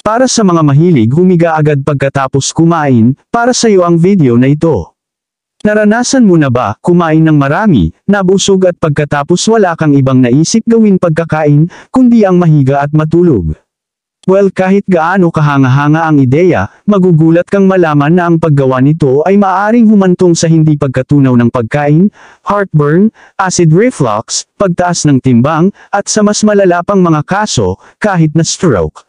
Para sa mga mahilig humiga agad pagkatapos kumain, para sa iyo ang video na ito. Naranasan mo na ba, kumain ng marami, nabusog at pagkatapos wala kang ibang naisip gawin pagkakain, kundi ang mahiga at matulog? Well kahit gaano kahanga-hanga ang ideya, magugulat kang malaman na ang paggawa nito ay maaring humantong sa hindi pagkatunaw ng pagkain, heartburn, acid reflux, pagtaas ng timbang, at sa mas malala pang mga kaso, kahit na stroke.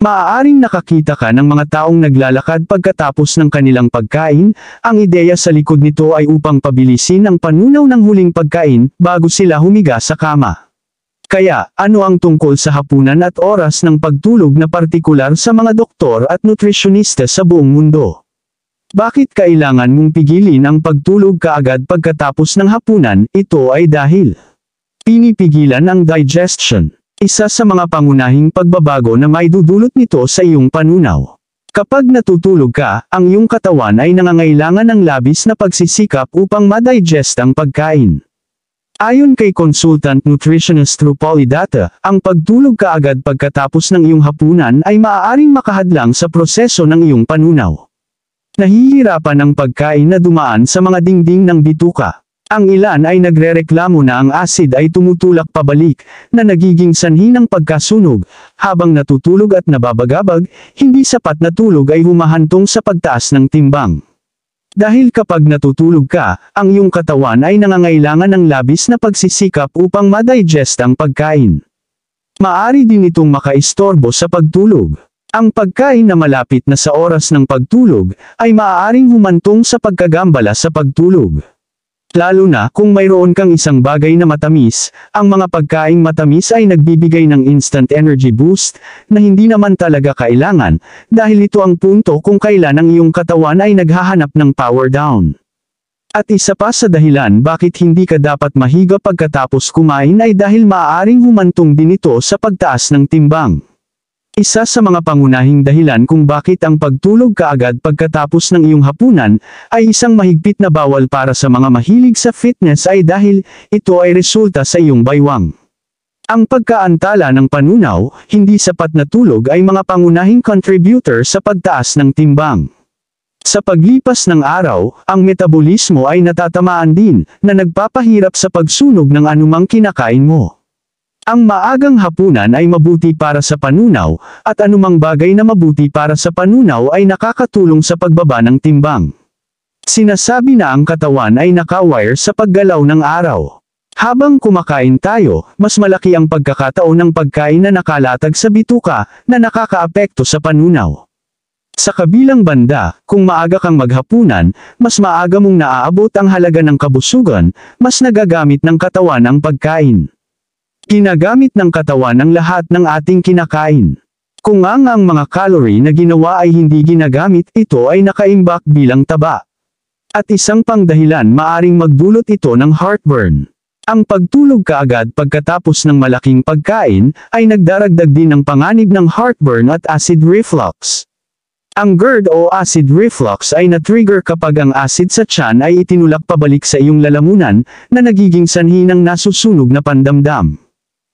Maaaring nakakita ka ng mga taong naglalakad pagkatapos ng kanilang pagkain, ang ideya sa likod nito ay upang pabilisin ang panunaw ng huling pagkain, bago sila humiga sa kama. Kaya, ano ang tungkol sa hapunan at oras ng pagtulog na partikular sa mga doktor at nutritionista sa buong mundo? Bakit kailangan mong pigilin ang pagtulog kaagad pagkatapos ng hapunan, ito ay dahil pinipigilan ang digestion. Isa sa mga pangunahing pagbabago na maidudulot nito sa iyong panunaw. Kapag natutulog ka, ang iyong katawan ay nangangailangan ng labis na pagsisikap upang madigest ang pagkain. Ayon kay consultant nutritionist Rupali Data, ang pagtulog ka agad pagkatapos ng iyong hapunan ay maaaring makahadlang sa proseso ng iyong panunaw. Nahihirapan ang pagkain na dumaan sa mga dingding ng bituka. Ang ilan ay nagrereklamo na ang acid ay tumutulak pabalik, na nagiging sanhi ng pagkasunog, habang natutulog at nababagabag, hindi sapat na tulog ay humahantong sa pagtaas ng timbang. Dahil kapag natutulog ka, ang iyong katawan ay nangangailangan ng labis na pagsisikap upang madigest ang pagkain. Maari din itong makaistorbo sa pagtulog. Ang pagkain na malapit na sa oras ng pagtulog, ay maaaring humantong sa pagkagambala sa pagtulog. Lalo na kung mayroon kang isang bagay na matamis, ang mga pagkaing matamis ay nagbibigay ng instant energy boost na hindi naman talaga kailangan dahil ito ang punto kung kailan ang iyong katawan ay naghahanap ng power down. At isa pa sa dahilan bakit hindi ka dapat mahiga pagkatapos kumain ay dahil maaaring humantong din ito sa pagtaas ng timbang. Isa sa mga pangunahing dahilan kung bakit ang pagtulog kaagad pagkatapos ng iyong hapunan ay isang mahigpit na bawal para sa mga mahilig sa fitness ay dahil ito ay resulta sa iyong baywang. Ang pagkaantala ng panunaw, hindi sapat na tulog ay mga pangunahing contributor sa pagtaas ng timbang. Sa paglipas ng araw, ang metabolismo ay natatamaan din na nagpapahirap sa pagsunog ng anumang kinakain mo. Ang maagang hapunan ay mabuti para sa panunaw, at anumang bagay na mabuti para sa panunaw ay nakakatulong sa pagbaba ng timbang. Sinasabi na ang katawan ay nakawire sa paggalaw ng araw. Habang kumakain tayo, mas malaki ang pagkakataon ng pagkain na nakalatag sa bituka, na nakakaapekto sa panunaw. Sa kabilang banda, kung maaga kang maghapunan, mas maaga mong naaabot ang halaga ng kabusugan, mas nagagamit ng katawan ang pagkain. Ginagamit ng katawan ang lahat ng ating kinakain. Kung ang ang mga calorie na ginawa ay hindi ginagamit, ito ay nakaimbak bilang taba. At isang pangdahilan maaring magdulot ito ng heartburn. Ang pagtulog kaagad pagkatapos ng malaking pagkain, ay nagdaragdag din ng panganib ng heartburn at acid reflux. Ang GERD o acid reflux ay na-trigger kapag ang acid sa tiyan ay itinulak pabalik sa iyong lalamunan, na nagiging sanhi ng nasusunog na pandamdam.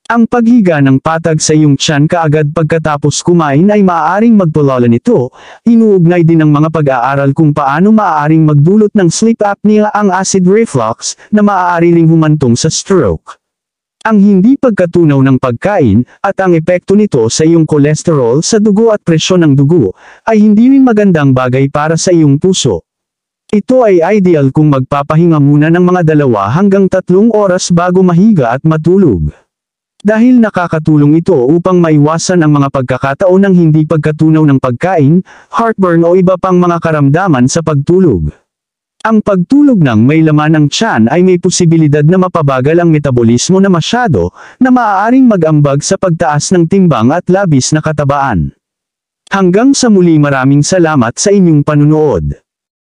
Ang paghiga ng patag sa iyong tiyan kaagad pagkatapos kumain ay maaaring magpulala nito, inuugnay din ng mga pag-aaral kung paano maaaring magdulot ng sleep apnea ang acid reflux na maaari ring humantong sa stroke. Ang hindi pagkatunaw ng pagkain, at ang epekto nito sa iyong kolesterol sa dugo at presyon ng dugo, ay hindi rin magandang bagay para sa iyong puso. Ito ay ideal kung magpapahinga muna ng mga dalawa hanggang tatlong oras bago mahiga at matulog. Dahil nakakatulong ito upang maiwasan ang mga pagkakataon ng hindi pagkatunaw ng pagkain, heartburn o iba pang mga karamdaman sa pagtulog. Ang pagtulog ng may laman ng tiyan ay may posibilidad na mapabagal ang metabolismo na masyado, na maaaring magambag sa pagtaas ng timbang at labis na katabaan. Hanggang sa muli maraming salamat sa inyong panunood.